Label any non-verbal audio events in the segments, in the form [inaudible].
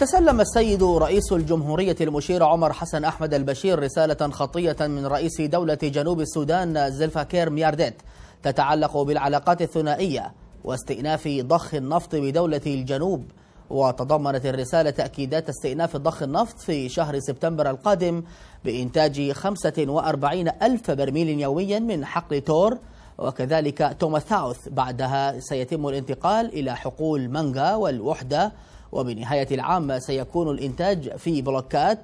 تسلم السيد رئيس الجمهورية المشير عمر حسن أحمد البشير رسالة خطية من رئيس دولة جنوب السودان زلفاكير ميارديت تتعلق بالعلاقات الثنائية واستئناف ضخ النفط بدولة الجنوب وتضمنت الرسالة تأكيدات استئناف ضخ النفط في شهر سبتمبر القادم بإنتاج 45 ألف برميل يوميا من حقل تور وكذلك توماثاوث بعدها سيتم الانتقال إلى حقول مانجا والوحدة وبنهاية العام سيكون الإنتاج في بلوكات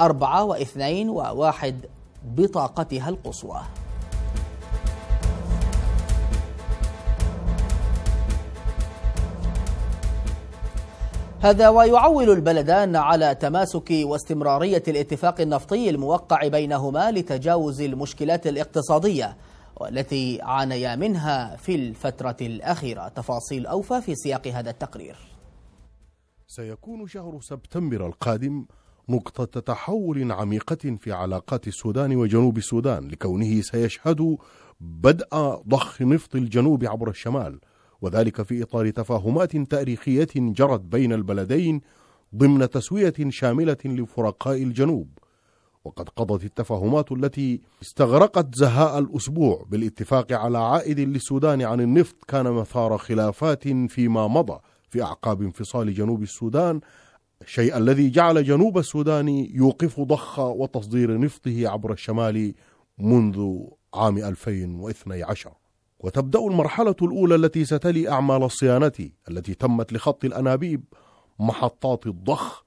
أربعة واثنين وواحد بطاقتها القصوى هذا ويعول البلدان على تماسك واستمرارية الاتفاق النفطي الموقع بينهما لتجاوز المشكلات الاقتصادية والتي عانيا منها في الفترة الأخيرة تفاصيل أوفى في سياق هذا التقرير سيكون شهر سبتمبر القادم نقطة تحول عميقة في علاقات السودان وجنوب السودان لكونه سيشهد بدء ضخ نفط الجنوب عبر الشمال وذلك في إطار تفاهمات تاريخية جرت بين البلدين ضمن تسوية شاملة لفرقاء الجنوب وقد قضت التفاهمات التي استغرقت زهاء الأسبوع بالاتفاق على عائد للسودان عن النفط كان مثار خلافات فيما مضى في أعقاب انفصال جنوب السودان الشيء الذي جعل جنوب السودان يوقف ضخ وتصدير نفطه عبر الشمال منذ عام 2012 وتبدأ المرحلة الأولى التي ستلي أعمال الصيانة التي تمت لخط الأنابيب محطات الضخ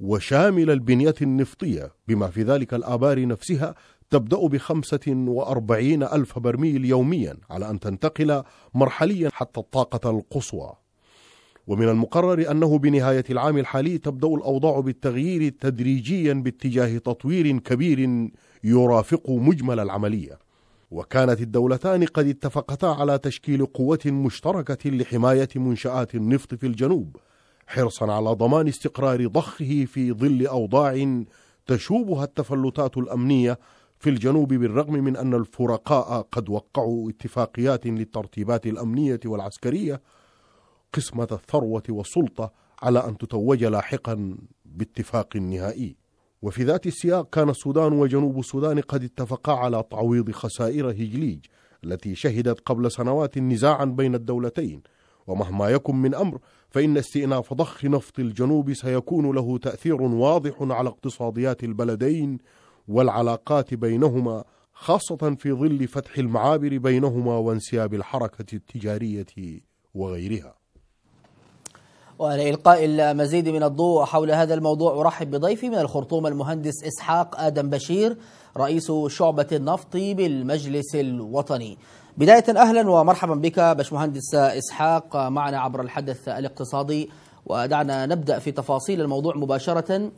وشامل البنية النفطية بما في ذلك الآبار نفسها تبدأ بخمسة وأربعين ألف برميل يوميا على أن تنتقل مرحليا حتى الطاقة القصوى ومن المقرر أنه بنهاية العام الحالي تبدأ الأوضاع بالتغيير تدريجيا باتجاه تطوير كبير يرافق مجمل العملية وكانت الدولتان قد اتفقتا على تشكيل قوة مشتركة لحماية منشآت النفط في الجنوب حرصا على ضمان استقرار ضخه في ظل أوضاع تشوبها التفلتات الأمنية في الجنوب بالرغم من أن الفرقاء قد وقعوا اتفاقيات للترتيبات الأمنية والعسكرية قسمة الثروة والسلطة على أن تتوج لاحقا باتفاق نهائي وفي ذات السياق كان السودان وجنوب السودان قد اتفقا على تعويض خسائر هجليج التي شهدت قبل سنوات نزاعا بين الدولتين ومهما يكن من أمر فإن استئناف ضخ نفط الجنوب سيكون له تأثير واضح على اقتصاديات البلدين والعلاقات بينهما خاصة في ظل فتح المعابر بينهما وانسياب الحركة التجارية وغيرها ولإلقاء المزيد من الضوء حول هذا الموضوع أرحب بضيفي من الخرطوم المهندس إسحاق آدم بشير رئيس شعبة النفط بالمجلس الوطني بداية أهلا ومرحبا بك باشمهندس إسحاق معنا عبر الحدث الاقتصادي ودعنا نبدأ في تفاصيل الموضوع مباشرة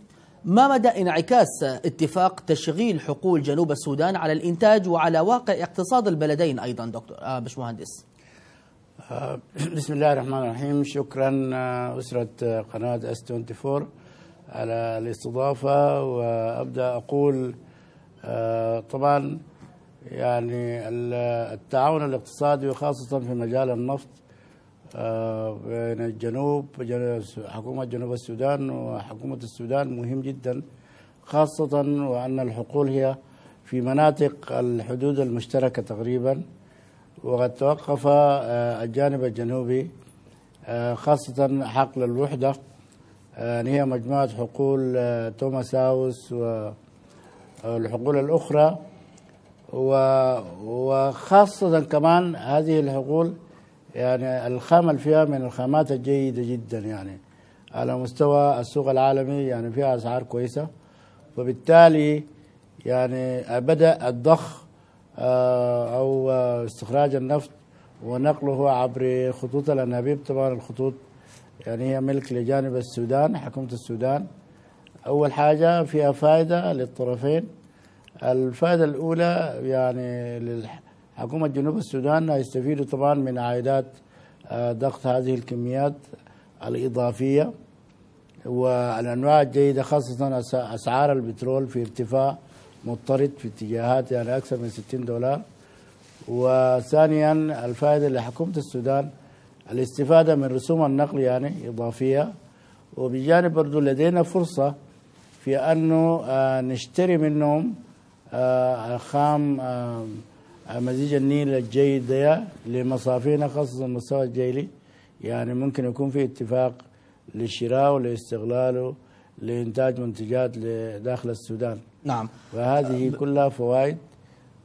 ما مدى انعكاس اتفاق تشغيل حقول جنوب السودان على الإنتاج وعلى واقع اقتصاد البلدين أيضا دكتور آه، باشمهندس آه، [clears throat] بسم الله الرحمن الرحيم شكرا آه، أسرة آه، قناة أس 24 على الاستضافة وأبدأ أقول طبعا يعني التعاون الاقتصادي وخاصة في مجال النفط بين الجنوب حكومة جنوب السودان وحكومة السودان مهم جدا خاصة وأن الحقول هي في مناطق الحدود المشتركة تقريبا وقد توقف آه، الجانب الجنوبي آه، خاصة حقل الوحدة أن آه، هي مجموعة حقول توماس هاوس والحقول الأخرى وخاصة كمان هذه الحقول يعني الخام فيها من الخامات الجيدة جدا يعني على مستوى السوق العالمي يعني فيها أسعار كويسة وبالتالي يعني بدأ الضخ آه، او استخراج النفط ونقله عبر خطوط الانابيب طبعا الخطوط يعني هي ملك لجانب السودان حكومه السودان اول حاجه فيها فائده للطرفين الفائده الاولى يعني للحكومه جنوب السودان يستفيدوا طبعا من عائدات آه، ضغط هذه الكميات الاضافيه والانواع الجيده خاصه اسعار البترول في ارتفاع مضطرد في اتجاهات يعني اكثر من 60 دولار وثانيا الفائده لحكومه السودان الاستفاده من رسوم النقل يعني اضافيه وبجانب برضو لدينا فرصه في انه آه، نشتري منهم خام آه، آه، مزيج النيل الجيد ده لمصافينا خاصه المستوى الجيلي يعني ممكن يكون في اتفاق لشراء ولاستغلاله لإنتاج منتجات لداخل السودان نعم وهذه كلها فوائد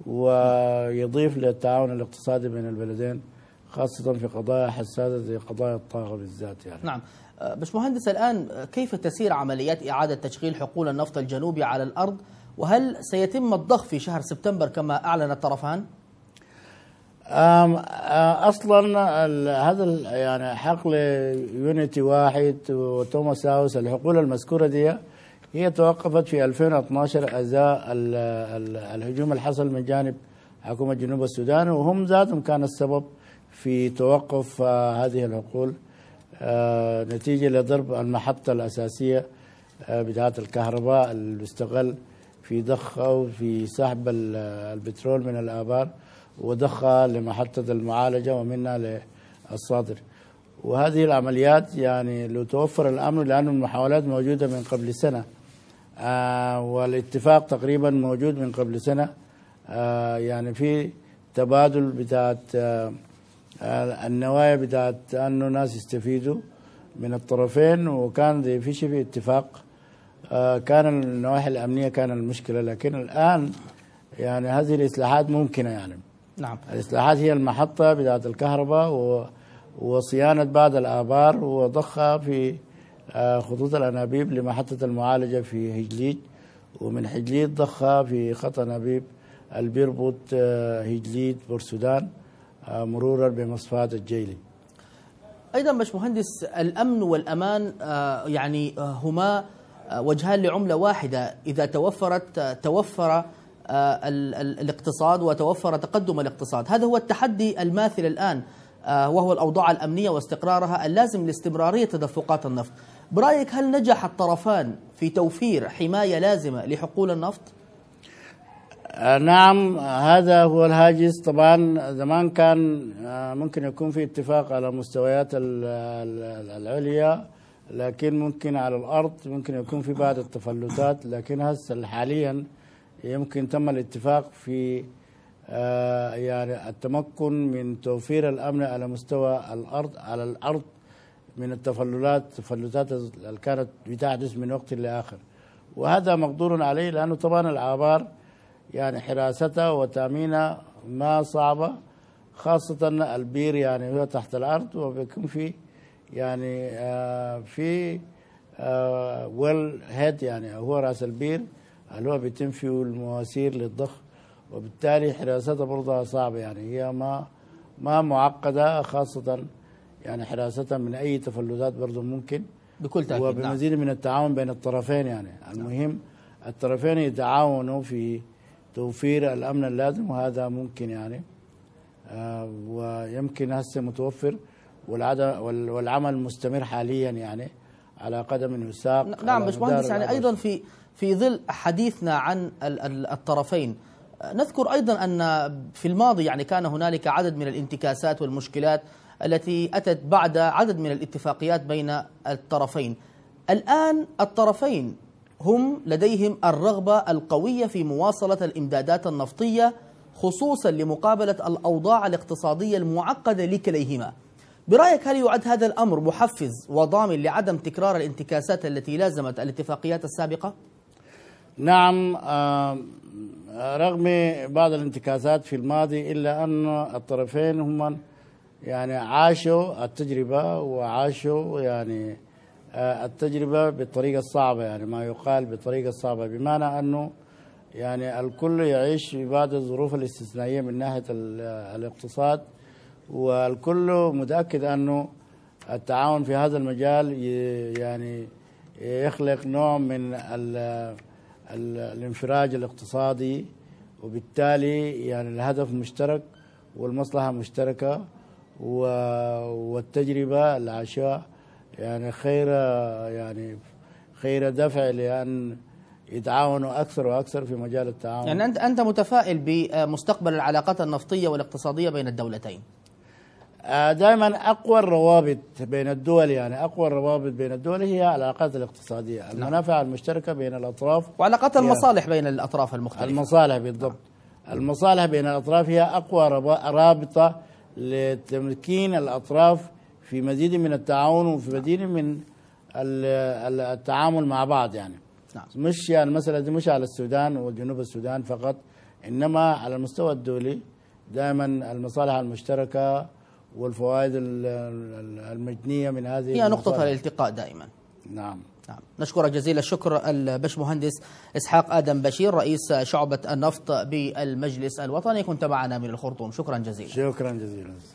ويضيف للتعاون الاقتصادي بين البلدين خاصة في قضايا حساسة زي قضايا الطاقة بالذات يعني نعم أه، باشمهندس الآن كيف تسير عمليات إعادة تشغيل حقول النفط الجنوبي على الأرض وهل سيتم الضخ في شهر سبتمبر كما أعلن الطرفان؟ أه، اصلا هذا يعني حقل يونيتي واحد وتوماس هاوس الحقول المذكوره دي هي توقفت في 2012 ازاء الهجوم اللي حصل من جانب حكومه جنوب السودان وهم ذاتهم كان السبب في توقف أه، هذه الحقول أه، نتيجه لضرب المحطه الاساسيه بتاعه الكهرباء اللي استغل في ضخ او في سحب البترول من الابار ودخل لمحطة المعالجة ومنها للصادر وهذه العمليات يعني لو توفر الأمر لأن المحاولات موجودة من قبل سنة آه والاتفاق تقريبا موجود من قبل سنة آه يعني في تبادل بتاعت آه, آه، النوايا بتاعت أنه ناس يستفيدوا من الطرفين وكان في شيء في اتفاق آه، كان النواحي الأمنية كان المشكلة لكن الآن يعني هذه الإصلاحات ممكنة يعني نعم الإصلاحات هي المحطة بتاعت الكهرباء و... وصيانة بعض الآبار وضخها في آه، خطوط الأنابيب لمحطة المعالجة في هجليج ومن هجليج ضخها في خط أنابيب البيربوت آه، هجليج بورسودان آه، مرورا بمصفاه الجيلي أيضا باشمهندس الأمن والأمان يعني هما وجهان لعملة واحدة إذا توفرت توفر آه، الاقتصاد وتوفر تقدم الاقتصاد هذا هو التحدي الماثل الآن آه، وهو الأوضاع الأمنية واستقرارها اللازم لاستمرارية تدفقات النفط برأيك هل نجح الطرفان في توفير حماية لازمة لحقول النفط؟ آه، نعم هذا هو الهاجس طبعا زمان كان ممكن يكون في اتفاق على مستويات العليا لكن ممكن على الارض ممكن يكون في بعض التفلتات لكن هسه حاليا يمكن تم الاتفاق في آه، يعني التمكن من توفير الامن على مستوى الارض على الارض من التفللات تفلتات اللي كانت بتحدث من وقت لاخر وهذا مقدور عليه لانه طبعا العبار يعني حراستها وتامينها ما صعبه خاصه البير يعني هو تحت الارض وبيكون في يعني آه، في ويل آه، هيد يعني هو راس البير هل هو بيتم المواسير للضخ وبالتالي حراستها برضه صعبة يعني هي ما ما معقدة خاصة يعني حراستها من أي تفلتات برضه ممكن بكل تأكيد نعم. وبمزيد نعم. من التعاون بين الطرفين يعني المهم نعم. الطرفين يتعاونوا في توفير الأمن اللازم وهذا ممكن يعني آه ويمكن هسه متوفر والعدم والعمل مستمر حاليا يعني على قدم وساق نعم باشمهندس يعني ايضا في في ظل حديثنا عن الطرفين نذكر أيضا أن في الماضي يعني كان هنالك عدد من الانتكاسات والمشكلات التي أتت بعد عدد من الاتفاقيات بين الطرفين الآن الطرفين هم لديهم الرغبة القوية في مواصلة الإمدادات النفطية خصوصا لمقابلة الأوضاع الاقتصادية المعقدة لكليهما برأيك هل يعد هذا الأمر محفز وضامن لعدم تكرار الانتكاسات التي لازمت الاتفاقيات السابقة؟ نعم آه، رغم بعض الانتكاسات في الماضي إلا أن الطرفين هم يعني عاشوا التجربة وعاشوا يعني آه، التجربة بالطريقة الصعبة يعني ما يقال بالطريقة الصعبة بمعنى أنه يعني الكل يعيش في بعض الظروف الاستثنائية من ناحية الاقتصاد والكل متأكد أنه التعاون في هذا المجال يعني يخلق نوع من الانفراج الاقتصادي وبالتالي يعني الهدف مشترك والمصلحة مشتركة والتجربة العشاء يعني خير يعني خير دفع لأن يتعاونوا اكثر واكثر في مجال التعاون يعني انت انت متفائل بمستقبل العلاقات النفطيه والاقتصاديه بين الدولتين آه، دائما اقوى الروابط بين الدول يعني اقوى الروابط بين الدول هي العلاقات الاقتصاديه، نعم. المنافع المشتركه بين الاطراف وعلاقات المصالح بين الاطراف المختلفه المصالح بالضبط. المصالح بين الاطراف هي اقوى رابطه لتمكين الاطراف في مزيد من التعاون وفي مزيد من التعامل مع بعض يعني. نعم. مش يعني المساله دي مش على السودان وجنوب السودان فقط انما على المستوى الدولي دائما المصالح المشتركه والفوائد المجنية من هذه هي نقطة الالتقاء دائما نعم نعم نشكرك جزيل الشكر البش مهندس إسحاق آدم بشير رئيس شعبة النفط بالمجلس الوطني كنت معنا من الخرطوم شكرا جزيلا شكرا جزيلا